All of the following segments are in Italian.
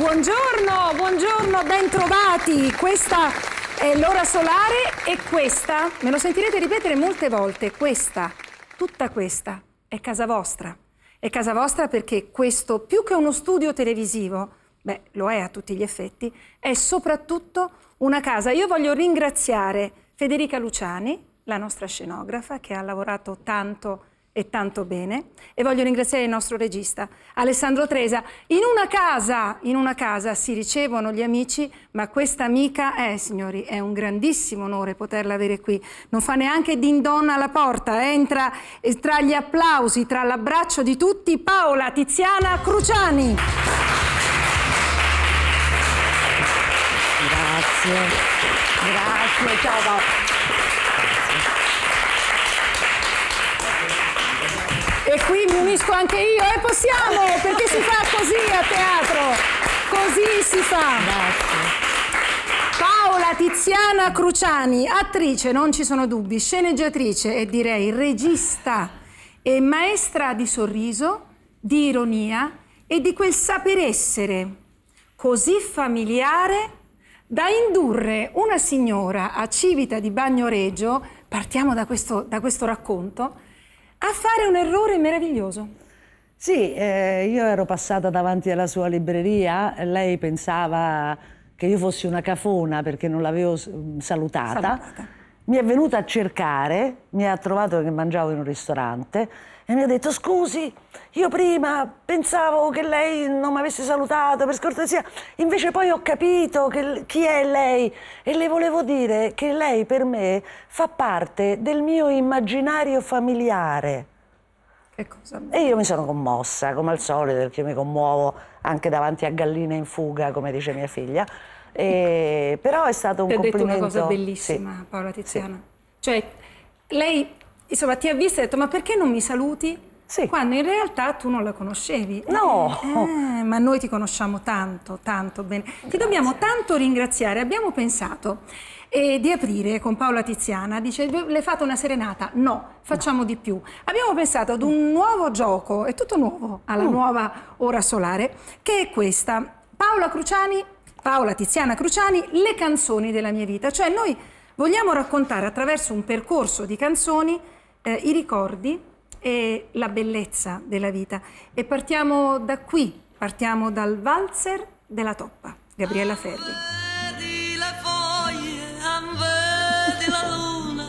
Buongiorno, buongiorno, bentrovati. Questa è l'ora solare e questa, me lo sentirete ripetere molte volte, questa, tutta questa, è casa vostra. È casa vostra perché questo, più che uno studio televisivo, beh, lo è a tutti gli effetti, è soprattutto una casa. Io voglio ringraziare Federica Luciani, la nostra scenografa, che ha lavorato tanto e tanto bene. E voglio ringraziare il nostro regista, Alessandro Tresa. In una casa, in una casa si ricevono gli amici, ma questa amica è, signori, è un grandissimo onore poterla avere qui. Non fa neanche din donna alla porta, eh. entra eh, tra gli applausi, tra l'abbraccio di tutti, Paola Tiziana Cruciani. Grazie, grazie, ciao. E qui mi unisco anche io e eh, possiamo, perché si fa così a teatro. Così si fa. Paola Tiziana Cruciani, attrice, non ci sono dubbi, sceneggiatrice e direi regista e maestra di sorriso, di ironia e di quel saper essere così familiare da indurre una signora a Civita di Bagnoregio, partiamo da questo, da questo racconto, a fare un errore meraviglioso. Sì, eh, io ero passata davanti alla sua libreria, lei pensava che io fossi una cafona perché non l'avevo salutata. salutata mi è venuta a cercare, mi ha trovato che mangiavo in un ristorante e mi ha detto scusi, io prima pensavo che lei non mi avesse salutato per scortesia, invece poi ho capito che, chi è lei e le volevo dire che lei per me fa parte del mio immaginario familiare. Che cosa? E io mi sono commossa, come al solito, perché mi commuovo anche davanti a galline in fuga, come dice mia figlia. E, eh, però è stato un ti complimento. Ti ha detto una cosa bellissima sì. Paola Tiziana. Sì. Cioè, lei insomma, ti ha visto e ha detto ma perché non mi saluti? Sì. Quando in realtà tu non la conoscevi. Eh, no! Eh, ma noi ti conosciamo tanto, tanto bene. Grazie. Ti dobbiamo tanto ringraziare. Abbiamo pensato eh, di aprire con Paola Tiziana. Dice, le fate una serenata? No, facciamo no. di più. Abbiamo pensato ad un nuovo gioco, è tutto nuovo, alla mm. nuova ora solare, che è questa. Paola Cruciani Paola Tiziana Cruciani, le canzoni della mia vita. Cioè noi vogliamo raccontare attraverso un percorso di canzoni eh, i ricordi e la bellezza della vita. E partiamo da qui, partiamo dal valzer della toppa, Gabriella Ferri. Vedi le foglie, vedi la luna,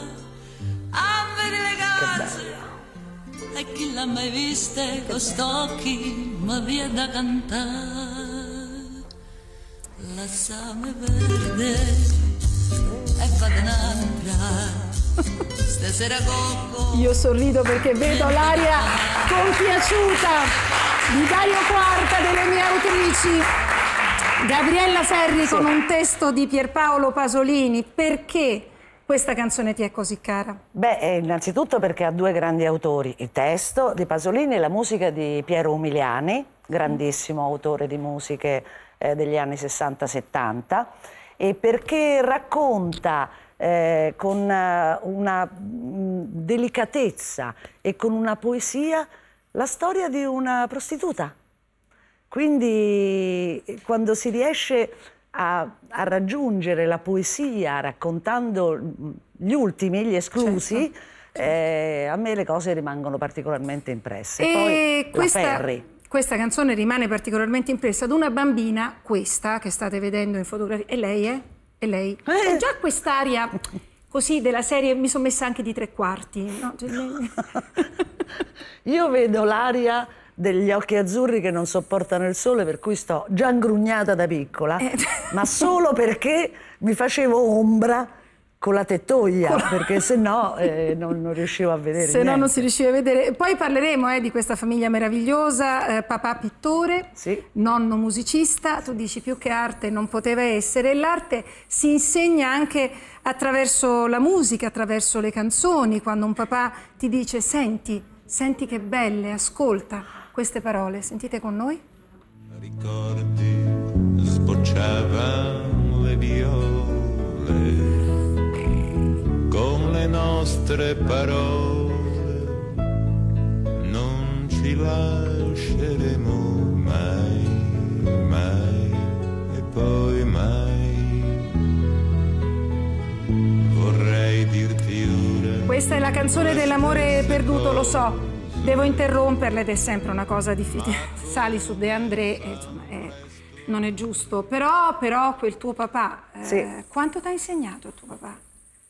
vedi le gazze, e chi l'ha mai vista con occhi, ma via da cantare la same verde e fa un'altra stasera cocco io sorrido perché vedo l'aria compiaciuta di Dario Quarta delle mie autrici Gabriella Ferri sì. con un testo di Pierpaolo Pasolini, perché questa canzone ti è così cara? Beh, eh, innanzitutto perché ha due grandi autori, il testo di Pasolini e la musica di Piero Umiliani, grandissimo autore di musiche eh, degli anni 60-70 e perché racconta eh, con eh, una delicatezza e con una poesia la storia di una prostituta. Quindi quando si riesce a, a raggiungere la poesia raccontando gli ultimi, gli esclusi, certo. eh, a me le cose rimangono particolarmente impresse. E Poi questa... la Ferri. Questa canzone rimane particolarmente impressa ad una bambina, questa che state vedendo in fotografia. E lei, eh? E lei? Eh. Già quest'aria così della serie mi sono messa anche di tre quarti. No? Cioè, Io vedo l'aria degli occhi azzurri che non sopportano il sole, per cui sto già ingrugnata da piccola, eh. ma solo perché mi facevo ombra con la tettoia, perché se no eh, non, non, riuscivo a vedere. Se niente. no non si riusciva a vedere. Poi parleremo eh, di questa famiglia meravigliosa, eh, papà pittore, sì. nonno musicista, tu dici più che arte non poteva essere. L'arte si insegna anche attraverso la musica, attraverso le canzoni, quando un papà ti dice senti, senti che belle, ascolta queste parole, sentite con noi. Ricordi, sbocciavano le viole nostre parole non ci lasceremo mai, mai e poi mai. Vorrei dirti ora. Questa è la canzone dell'amore perduto, lo so. Devo interromperla ed è sempre una cosa difficile. Ah. Sali su De André, eh, insomma, è, non è giusto. Però, però quel tuo papà, sì. eh, quanto ti ha insegnato tuo papà?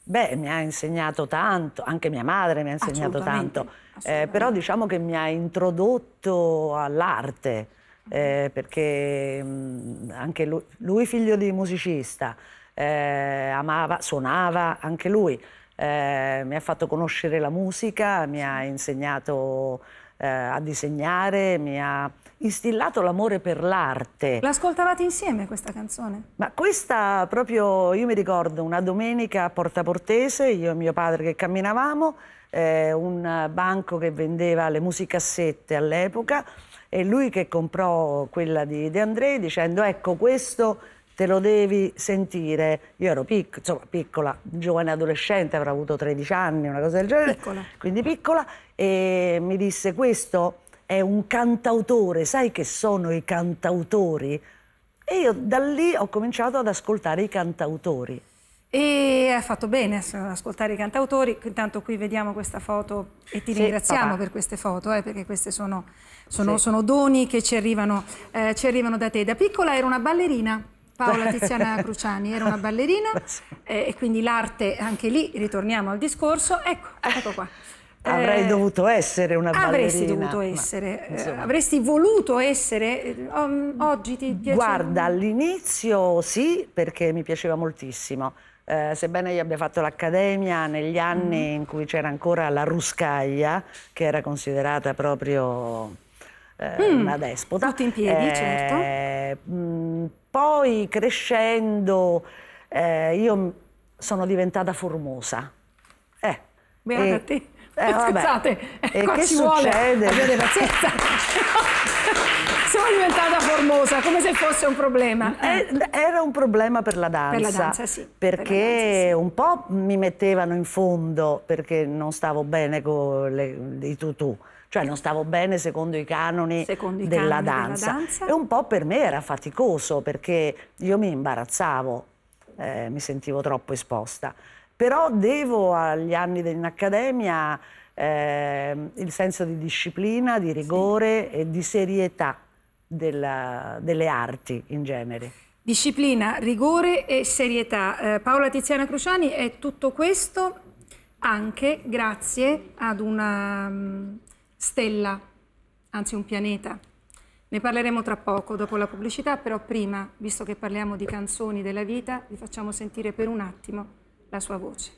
Beh, mi ha insegnato tanto, anche mia madre mi ha insegnato assolutamente, tanto, eh, assolutamente. Eh, però diciamo che mi ha introdotto all'arte, mm. eh, perché mh, mm, anche lui, lui, figlio di musicista, eh, amava, suonava anche lui, eh, mi ha fatto conoscere la musica, mi ha insegnato eh, a disegnare, mi ha instillato l'amore per l'arte. L'ascoltavate insieme questa canzone? Ma questa proprio, io mi ricordo, una domenica a Porta Portese, io e mio padre che camminavamo, eh, un banco che vendeva le musicassette all'epoca e lui che comprò quella di De André dicendo ecco questo te lo devi sentire. Io ero pic insomma, piccola, giovane adolescente, avrò avuto 13 anni, una cosa del genere. Piccola. Quindi piccola. E mi disse questo è un cantautore, sai che sono i cantautori? E io da lì ho cominciato ad ascoltare i cantautori. E ha fatto bene ad ascoltare i cantautori, intanto qui vediamo questa foto e ti sì, ringraziamo papà. per queste foto, eh, perché questi sono, sono, sì. sono, doni che ci arrivano, eh, ci arrivano da te. Da piccola era una ballerina. Paola Tiziana Cruciani era una ballerina eh, e quindi l'arte, anche lì ritorniamo al discorso. Ecco, ecco qua. Avrei eh, dovuto essere una ballerina. Avresti dovuto essere, eh, ma, avresti voluto essere, um, oggi ti piace? Guarda, all'inizio sì, perché mi piaceva moltissimo. Eh, sebbene io abbia fatto l'accademia negli anni mm. in cui c'era ancora la ruscaglia, che era considerata proprio eh, mm. una despota. Tutto in piedi, eh, certo. Mh, mm, poi crescendo io sono diventata formosa. Eh, Beata e, te eh, eh Scusate, e qua ecco, che ci succede? vuole avere pazienza. Sono diventata formosa, come se fosse un problema. Eh. eh era un problema per la danza. Per la danza sì. Perché per danza, sì. un po' mi mettevano in fondo perché non stavo bene con le, i tutù cioè non stavo bene secondo i canoni, secondo i della, canoni danza. della, danza. E un po' per me era faticoso perché io mi imbarazzavo, eh, mi sentivo troppo esposta. Però devo agli anni dell'Accademia eh, il senso di disciplina, di rigore sì. e di serietà della, delle arti in genere. Disciplina, rigore e serietà. Eh, Paola Tiziana Cruciani è tutto questo anche grazie ad una um, stella, anzi un pianeta. Ne parleremo tra poco, dopo la pubblicità, però prima, visto che parliamo di canzoni della vita, vi facciamo sentire per un attimo la sua voce.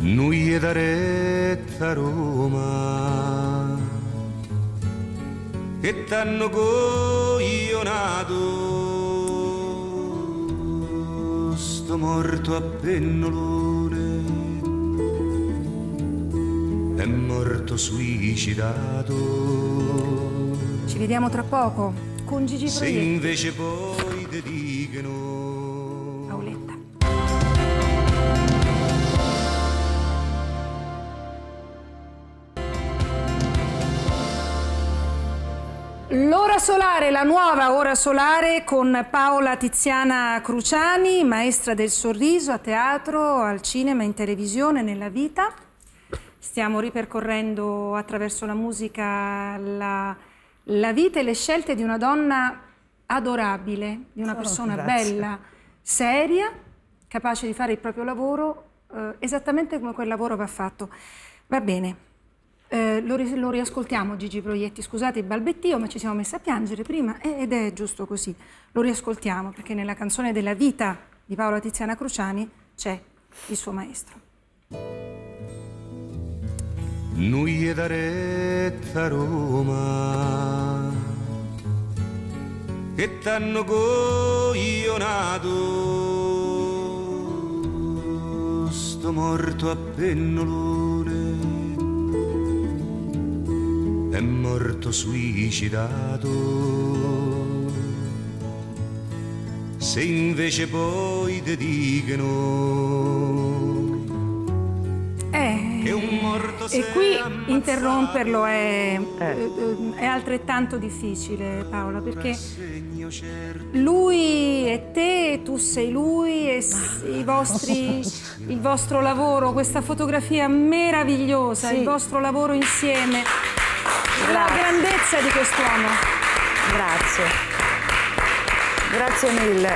Nuie da retta Roma che t'hanno coglionato sto morto a pennolone è morto suicidato ci vediamo tra poco con Gigi Proietti se invece poi dedico L'ora solare, la nuova ora solare con Paola Tiziana Cruciani, maestra del sorriso a teatro, al cinema, in televisione, nella vita. Stiamo ripercorrendo attraverso la musica la, la vita e le scelte di una donna adorabile, di una oh, persona grazie. bella, seria, capace di fare il proprio lavoro eh, esattamente come quel lavoro va fatto. Va bene. Eh, lo, ri lo, riascoltiamo Gigi Proietti, scusate il balbettio ma ci siamo messi a piangere prima ed è giusto così. Lo riascoltiamo perché nella canzone della vita di Paola Tiziana Cruciani c'è il suo maestro. Noi è da retta Roma che t'hanno coglionato sto morto a pennolo è morto suicidato. Se invece poi ti dicono eh, che un morto E qui interromperlo è, eh. eh. è altrettanto difficile, Paola, perché certo lui è te, tu sei lui e vostri, il vostro lavoro, questa fotografia meravigliosa, sì. il vostro lavoro insieme la grandezza di quest'uomo. Grazie. Grazie mille.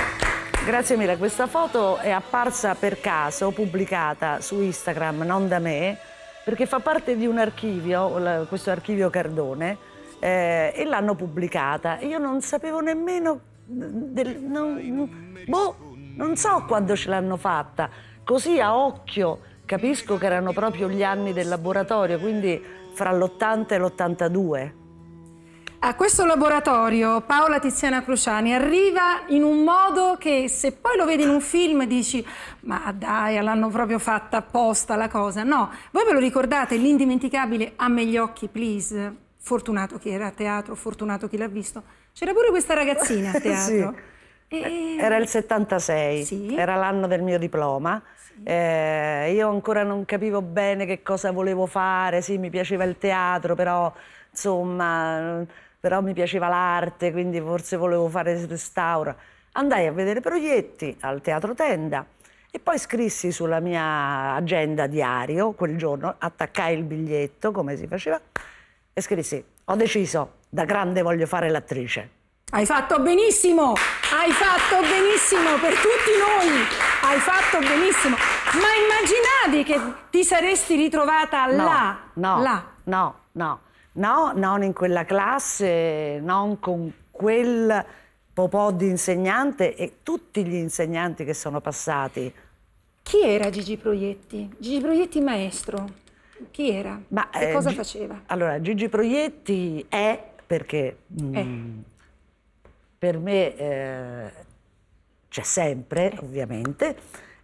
Grazie mille. Questa foto è apparsa per caso, pubblicata su Instagram, non da me, perché fa parte di un archivio, questo archivio Cardone, eh, e l'hanno pubblicata. Io non sapevo nemmeno... Del, non, boh, non so quando ce l'hanno fatta. Così a occhio capisco che erano proprio gli anni del laboratorio, quindi fra l'80 e l'82. A questo laboratorio Paola Tiziana Cruciani arriva in un modo che se poi lo vedi in un film dici ma dai, l'hanno proprio fatta apposta la cosa. No, voi ve lo ricordate l'indimenticabile A me gli occhi, please? Fortunato chi era a teatro, fortunato chi l'ha visto. C'era pure questa ragazzina a teatro. sì e... Eh, eh, eh. Era il 76, sì. era l'anno del mio diploma. Sì. Eh, io ancora non capivo bene che cosa volevo fare, sì, mi piaceva il teatro, però insomma, però mi piaceva l'arte, quindi forse volevo fare il restauro. Andai a vedere proietti al Teatro Tenda e poi scrissi sulla mia agenda diario quel giorno, attaccai il biglietto come si faceva e scrissi: Ho deciso, da grande voglio fare l'attrice. Hai fatto benissimo, hai fatto benissimo per tutti noi, hai fatto benissimo. Ma immaginavi che ti saresti ritrovata no, là? No, là. no, no, no, non in quella classe, non con quel popò di insegnante e tutti gli insegnanti che sono passati. Chi era Gigi Proietti? Gigi Proietti maestro. Chi era? Ma, che eh, cosa faceva? Allora, Gigi Proietti è perché... Eh. Mh, mm, per me eh, c'è sempre, ovviamente,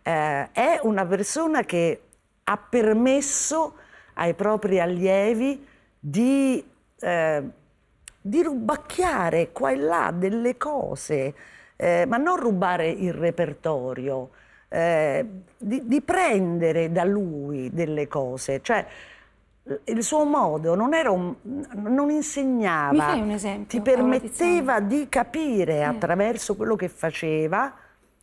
eh, è una persona che ha permesso ai propri allievi di, eh, di rubacchiare qua e là delle cose, eh, ma non rubare il repertorio, eh, di, di, prendere da lui delle cose. Cioè, il suo modo non, un, non insegnava, esempio, ti permetteva diciamo. di capire eh. attraverso quello che faceva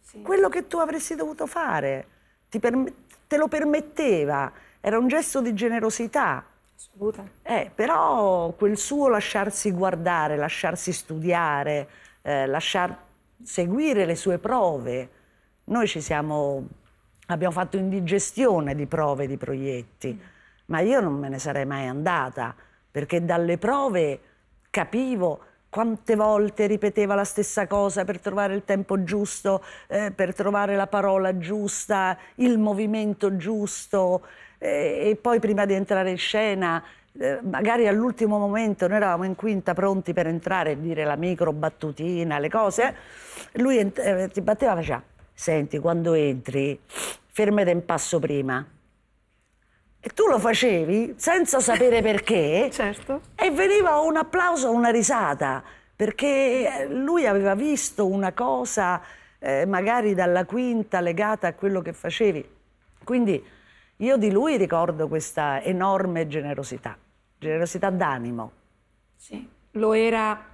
sì. quello che tu avresti dovuto fare, te lo permetteva, era un gesto di generosità. Assoluta. Eh, però quel suo lasciarsi guardare, lasciarsi studiare, eh, lasciar seguire le sue prove, noi ci siamo, abbiamo fatto indigestione di prove di proietti. Mm ma io non me ne sarei mai andata, perché dalle prove capivo quante volte ripeteva la stessa cosa per trovare il tempo giusto, eh, per trovare la parola giusta, il movimento giusto eh, e poi prima di entrare in scena, eh, magari all'ultimo momento noi eravamo in quinta pronti per entrare e dire la micro battutina, le cose, lui eh, ti batteva e faceva, senti quando entri fermate un passo prima e tu lo facevi senza sapere perché. certo. E veniva un applauso, una risata, perché eh, lui aveva visto una cosa eh, magari dalla quinta legata a quello che facevi. Quindi io di lui ricordo questa enorme generosità, generosità d'animo. Sì, lo era,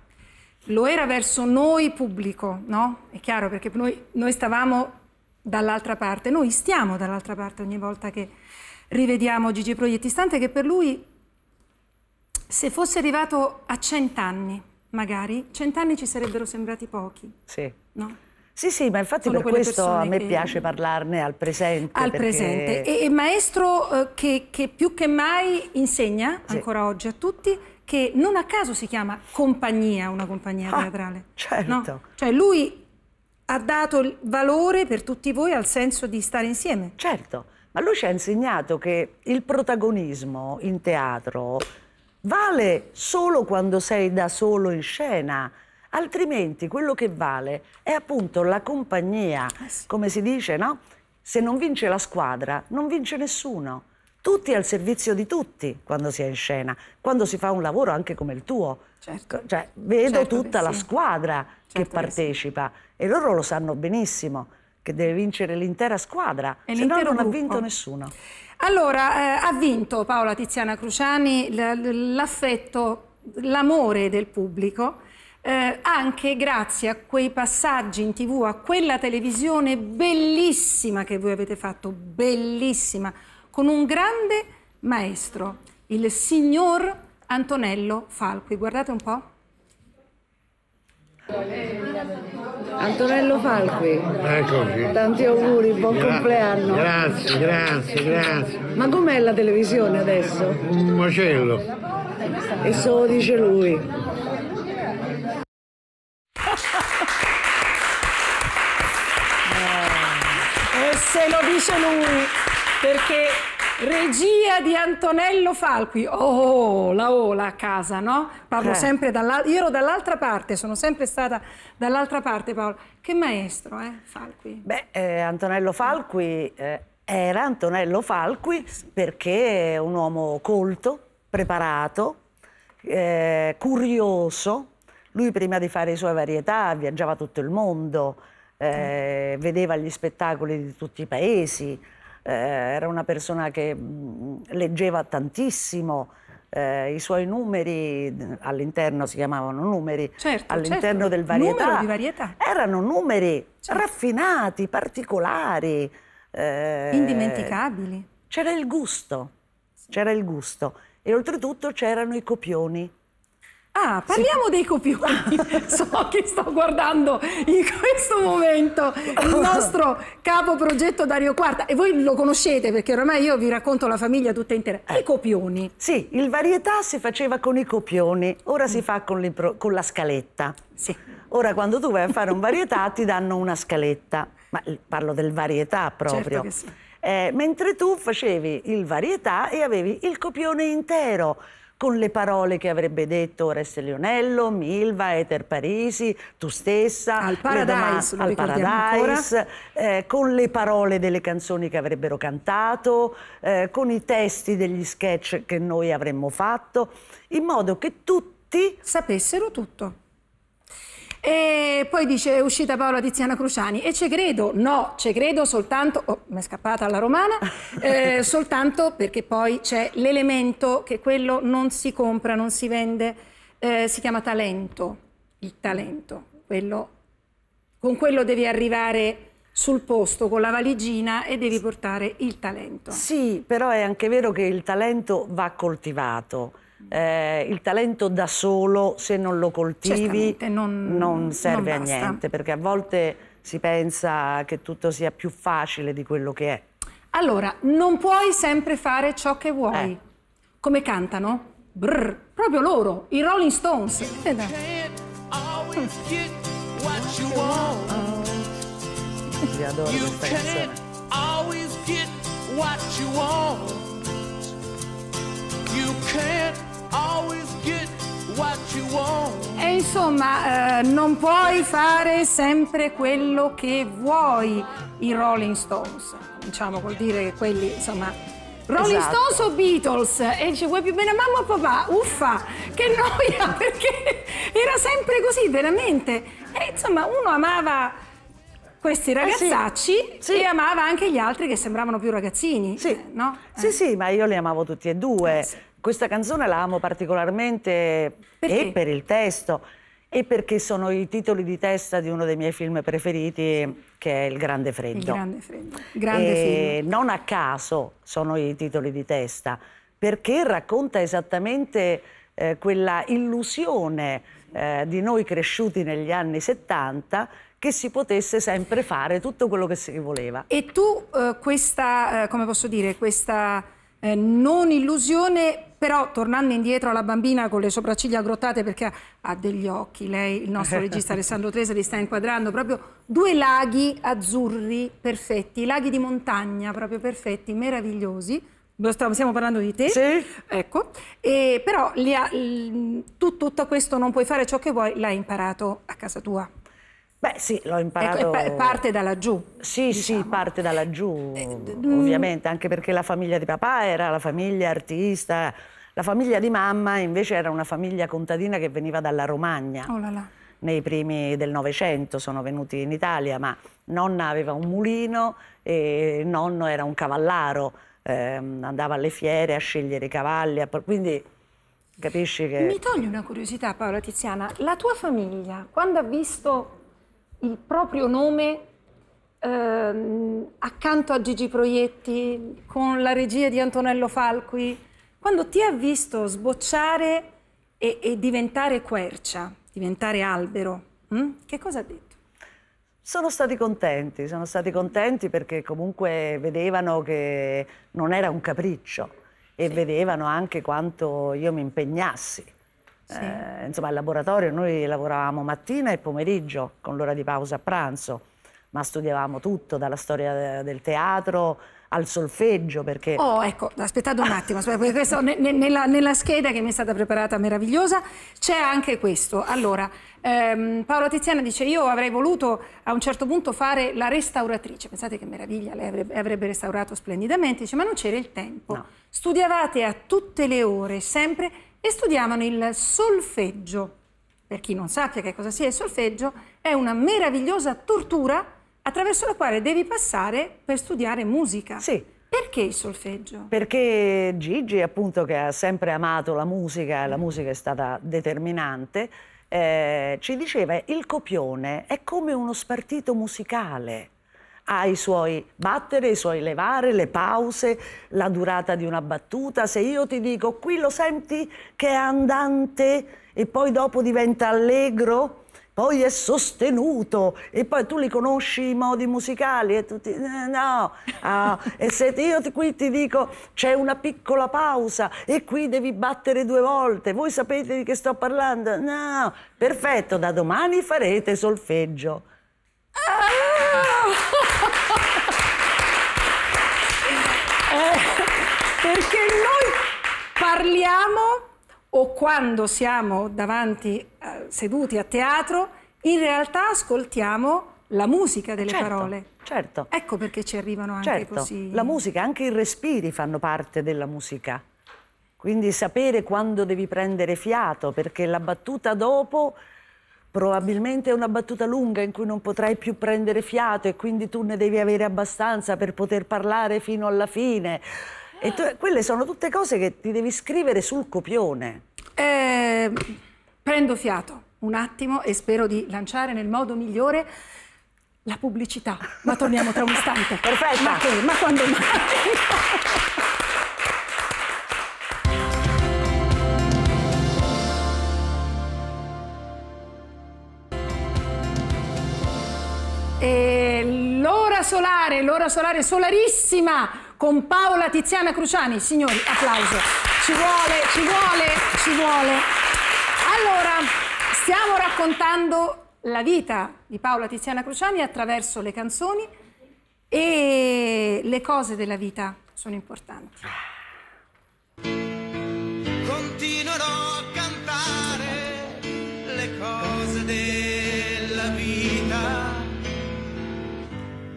lo era, verso noi pubblico, no? È chiaro perché noi, noi stavamo dall'altra parte, noi stiamo dall'altra parte ogni volta che rivediamo Gigi Proietti istante che per lui se fosse arrivato a cent'anni magari, cent'anni ci sarebbero sembrati pochi. Sì. No? Sì, sì, ma infatti Sono per questo a me che... piace parlarne al presente. Al perché... presente. E, e maestro eh, che, che, più che mai insegna, sì. ancora oggi a tutti, che non a caso si chiama compagnia, una compagnia ah, teatrale. Certo. No? Cioè lui ha dato valore per tutti voi al senso di stare insieme. Certo. Ma lui ci ha insegnato che il protagonismo in teatro vale solo quando sei da solo in scena, altrimenti quello che vale è appunto la compagnia, eh come si dice, no? Se non vince la squadra, non vince nessuno. Tutti al servizio di tutti quando si è in scena, quando si fa un lavoro anche come il tuo. Certo. Cioè, vedo certo tutta la squadra certo che partecipa che sì. e loro lo sanno benissimo che deve vincere l'intera squadra, e se no non gruppo. ha vinto nessuno. Allora, eh, ha vinto Paola Tiziana Cruciani l'affetto, l'amore del pubblico, eh, anche grazie a quei passaggi in tv, a quella televisione bellissima che voi avete fatto, bellissima, con un grande maestro, il signor Antonello Falqui. Guardate un po'. Antonello Falqui. Eccoci. Tanti auguri, buon Gra compleanno. Grazie, grazie, grazie. Ma com'è la televisione adesso? Un macello. E solo dice lui. e eh, se lo dice lui, perché Regia di Antonello Falqui. Oh, la ola a casa, no? Parlo eh. sempre dall'altra... Io ero dall'altra parte, sono sempre stata dall'altra parte, Paolo. Che maestro, eh, Falqui? Beh, eh, Antonello Falqui eh, era Antonello Falqui perché è un uomo colto, preparato, eh, curioso. Lui prima di fare le sue varietà viaggiava tutto il mondo, eh, vedeva gli spettacoli di tutti i paesi, eh, era una persona che mm, leggeva tantissimo, eh, i suoi numeri all'interno si chiamavano numeri certo, all'interno certo. del varietà, varietà, erano numeri certo. raffinati, particolari, eh, indimenticabili. C'era il gusto, c'era il gusto e oltretutto c'erano i copioni Ah, parliamo dei copioni. so che sto guardando in questo momento il nostro capo progetto Dario Quarta e voi lo conoscete perché ormai io vi racconto la famiglia tutta intera. I ecco. copioni. Sì, il varietà si faceva con i copioni, ora si mm. fa con, con la scaletta. Sì. Ora quando tu vai a fare un varietà ti danno una scaletta, ma parlo del varietà proprio. Certo sì. eh, mentre tu facevi il varietà e avevi il copione intero con le parole che avrebbe detto Oreste Lionello, Milva, Eter Parisi, tu stessa, al Paradise, al paradise eh, con le parole delle canzoni che avrebbero cantato, eh, con i testi degli sketch che noi avremmo fatto, in modo che tutti sapessero tutto e poi dice, è uscita Paola Tiziana Cruciani, e ci credo, no, ci credo soltanto, oh, mi è scappata la romana, eh, soltanto perché poi c'è l'elemento che quello non si compra, non si vende, eh, si chiama talento, il talento, quello, con quello devi arrivare sul posto con la valigina e devi portare il talento. Sì, però è anche vero che il talento va coltivato eh, il talento da solo, se non lo coltivi, non, non, serve non a niente, perché a volte si pensa che tutto sia più facile di quello che è. Allora, non puoi sempre fare ciò che vuoi. Eh. Come cantano? Brr, proprio loro, i Rolling Stones. Eh, Li adoro questa canzone. You can't e insomma, eh, non puoi fare sempre quello che vuoi i Rolling Stones. Diciamo, vuol dire che quelli, insomma... Rolling esatto. Stones o Beatles? E dice, vuoi più bene a mamma o papà? Uffa, che noia, perché era sempre così, veramente. E insomma, uno amava questi ragazzacci eh sì, sì. e amava anche gli altri che sembravano più ragazzini. Sì, eh, no? eh. sì, sì, ma io li amavo tutti e due. Eh sì. Questa canzone la amo particolarmente perché? e per il testo e perché sono i titoli di testa di uno dei miei film preferiti che è Il Grande Freddo. Il Grande Freddo. Grande non a caso sono i titoli di testa perché racconta esattamente eh, quella illusione eh, di noi cresciuti negli anni 70 che si potesse sempre fare tutto quello che si voleva. E tu eh, questa, eh, come posso dire, questa eh, non illusione, però tornando indietro alla bambina con le sopracciglia aggrottate perché ha degli occhi, lei, il nostro regista Alessandro Trese li sta inquadrando, proprio due laghi azzurri perfetti, laghi di montagna proprio perfetti, meravigliosi, stiamo parlando di te, sì. ecco, e però ha, tu tutto questo non puoi fare ciò che vuoi, l'hai imparato a casa tua. Beh sì, l'ho ecco, imparato... Ecco, parte da laggiù. Sì, diciamo. sì, parte da laggiù, eh, mm. ovviamente, anche perché la famiglia di papà era la famiglia artista, la famiglia di mamma invece era una famiglia contadina che veniva dalla Romagna. Oh là là. Nei primi del Novecento sono venuti in Italia, ma nonna aveva un mulino e nonno era un cavallaro, ehm, andava alle fiere a scegliere i cavalli, quindi capisci che... Mi togli una curiosità Paola Tiziana, la tua famiglia quando ha visto il proprio nome ehm, accanto a Gigi Proietti, con la regia di Antonello Falqui, quando ti ha visto sbocciare e, e diventare quercia, diventare albero, hm? che cosa ha detto? Sono stati contenti, sono stati contenti perché comunque vedevano che non era un capriccio e sì. vedevano anche quanto io mi impegnassi eh, insomma, al laboratorio noi lavoravamo mattina e pomeriggio, con l'ora di pausa a pranzo, ma studiavamo tutto, dalla storia del teatro al solfeggio perché... Oh, ecco, aspettate un attimo, aspettate, questo, nella, nella, scheda che mi è stata preparata meravigliosa c'è anche questo. Allora, ehm, Paola Tiziana dice, io avrei voluto a un certo punto fare la restauratrice, pensate che meraviglia, lei avrebbe, avrebbe restaurato splendidamente, dice, ma non c'era il tempo. No. Studiavate a tutte le ore, sempre e studiavano il solfeggio. Per chi non sappia che cosa sia il solfeggio, è una meravigliosa tortura attraverso la quale devi passare per studiare musica. Sì. Perché il solfeggio? Perché Gigi, appunto, che ha sempre amato la musica, la musica è stata determinante, eh, ci diceva che il copione è come uno spartito musicale ha i suoi battere, i suoi levare, le pause, la durata di una battuta. Se io ti dico qui lo senti che è andante e poi dopo diventa allegro, poi è sostenuto e poi tu li conosci i modi musicali e tu ti... no, ah, e se io ti, qui ti dico c'è una piccola pausa e qui devi battere due volte, voi sapete di che sto parlando? No, perfetto, da domani farete solfeggio. Ah! eh, perché noi parliamo o quando siamo davanti eh, seduti a teatro, in realtà ascoltiamo la musica delle certo, parole. Certo. Ecco perché ci arrivano anche certo. così. La musica, anche i respiri fanno parte della musica. Quindi sapere quando devi prendere fiato, perché la battuta dopo Probabilmente è una battuta lunga in cui non potrai più prendere fiato e quindi tu ne devi avere abbastanza per poter parlare fino alla fine. E tu, quelle sono tutte cose che ti devi scrivere sul copione. Eh, prendo fiato un attimo e spero di lanciare nel modo migliore la pubblicità. Ma torniamo tra un istante. Perfetto. Ma, che, ma quando mai? l'ora solare, l'ora solare solarissima con Paola Tiziana Cruciani. Signori, applauso. Ci vuole, ci vuole, ci vuole. Allora, stiamo raccontando la vita di Paola Tiziana Cruciani attraverso le canzoni e le cose della vita sono importanti.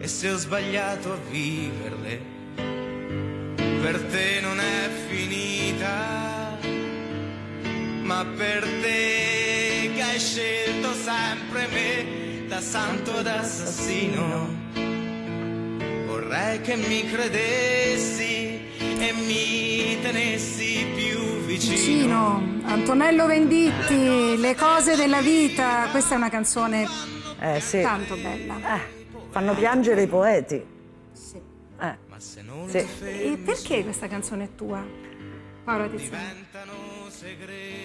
se ho sbagliato a viverle, per te non è finita, ma per te che hai scelto sempre me da santo ed assassino, vorrei che mi credessi e mi tenessi più vicino. vicino. Antonello Venditti, Le cose della vita, questa è una canzone eh, sì. tanto bella. Eh. Fanno piangere i poeti. Sì. Eh. sì. E perché questa canzone è tua? Paola Tiziano.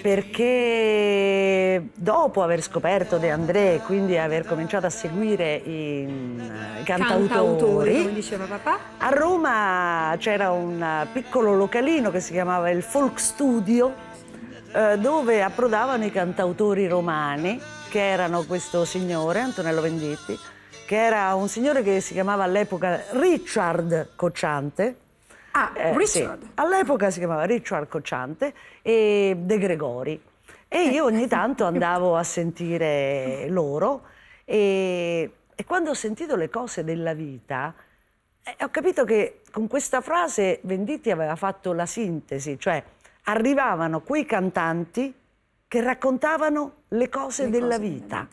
Perché dopo aver scoperto De André, e quindi aver cominciato a seguire i, eh, cantautori, come diceva papà, a Roma c'era un piccolo localino che si chiamava il Folk Studio, eh, dove approdavano i cantautori romani, che erano questo signore, Antonello Venditti, che era un signore che si chiamava all'epoca Richard Cocciante. Ah, eh, Richard. Sì. All'epoca si chiamava Richard Cocciante e De Gregori. E io ogni tanto andavo a sentire loro e, e quando ho sentito le cose della vita, eh, ho capito che con questa frase Venditti aveva fatto la sintesi, cioè arrivavano quei cantanti che raccontavano le cose le della cose vita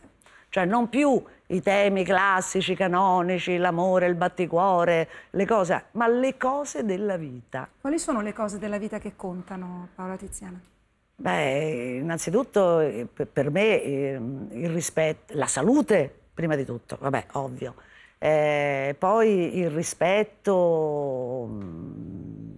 cioè non più i temi classici, canonici, l'amore, il batticuore, le cose, ma le cose della vita. Quali sono le cose della vita che contano, Paola Tiziana? Beh, innanzitutto eh, per me ehm, il rispetto, la salute prima di tutto, vabbè, ovvio. Eh, poi il rispetto... Mm,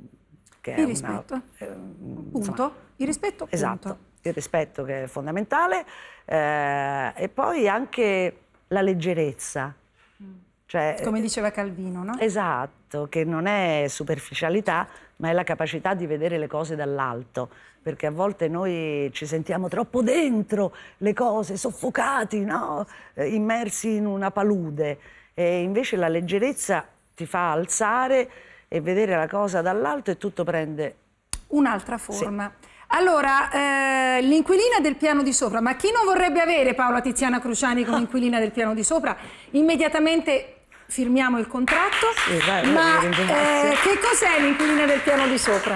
che il rispetto. Una, eh, punto. Insomma, il rispetto, esatto. punto. Esatto il rispetto che è fondamentale eh, e poi anche la leggerezza. Mm. Cioè, Come diceva Calvino, no? Esatto, che non è superficialità, ma è la capacità di vedere le cose dall'alto, perché a volte noi ci sentiamo troppo dentro le cose, soffocati, no? Eh, immersi in una palude. E invece la leggerezza ti fa alzare e vedere la cosa dall'alto e tutto prende un'altra forma. Sì. Allora, eh, l'inquilina del piano di sopra, ma chi non vorrebbe avere Paola Tiziana Cruciani come inquilina del piano di sopra? Immediatamente firmiamo il contratto, sì, vai, ma eh, che cos'è l'inquilina del piano di sopra?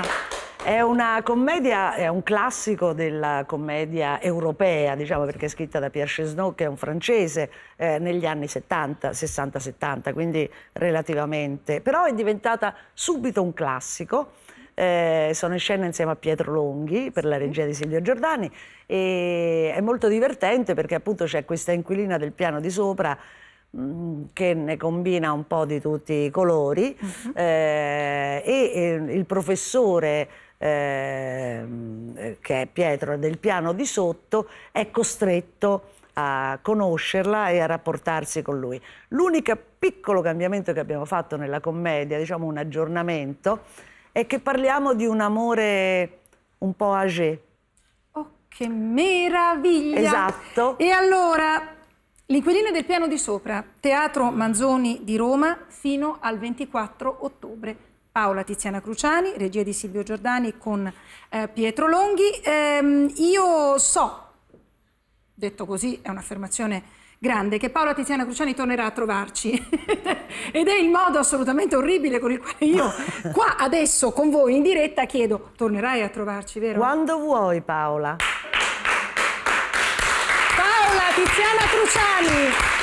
È una commedia, è un classico della commedia europea, diciamo perché è scritta da Pierre Chesneau, che è un francese, eh, negli anni 70, 60-70, quindi relativamente. Però è diventata subito un classico eh, sono in scena insieme a Pietro Longhi per la regia di Silvio Giordani e è molto divertente perché appunto c'è questa inquilina del piano di sopra mm, che ne combina un po' di tutti i colori uh-huh. eh, e, e, il professore eh, che è Pietro del piano di sotto è costretto a conoscerla e a rapportarsi con lui. L'unico piccolo cambiamento che abbiamo fatto nella commedia, diciamo un aggiornamento, è che parliamo di un amore un po' âgé. Oh, che meraviglia! Esatto. E allora, L'inquilino del piano di sopra, Teatro Manzoni di Roma, fino al 24 ottobre. Paola Tiziana Cruciani, regia di Silvio Giordani con eh, Pietro Longhi. Ehm, io so, detto così, è un'affermazione grande, che Paola Tiziana Cruciani tornerà a trovarci. Ed è il modo assolutamente orribile con il quale io qua adesso con voi in diretta chiedo, tornerai a trovarci, vero? Quando vuoi Paola. Paola Tiziana Cruciani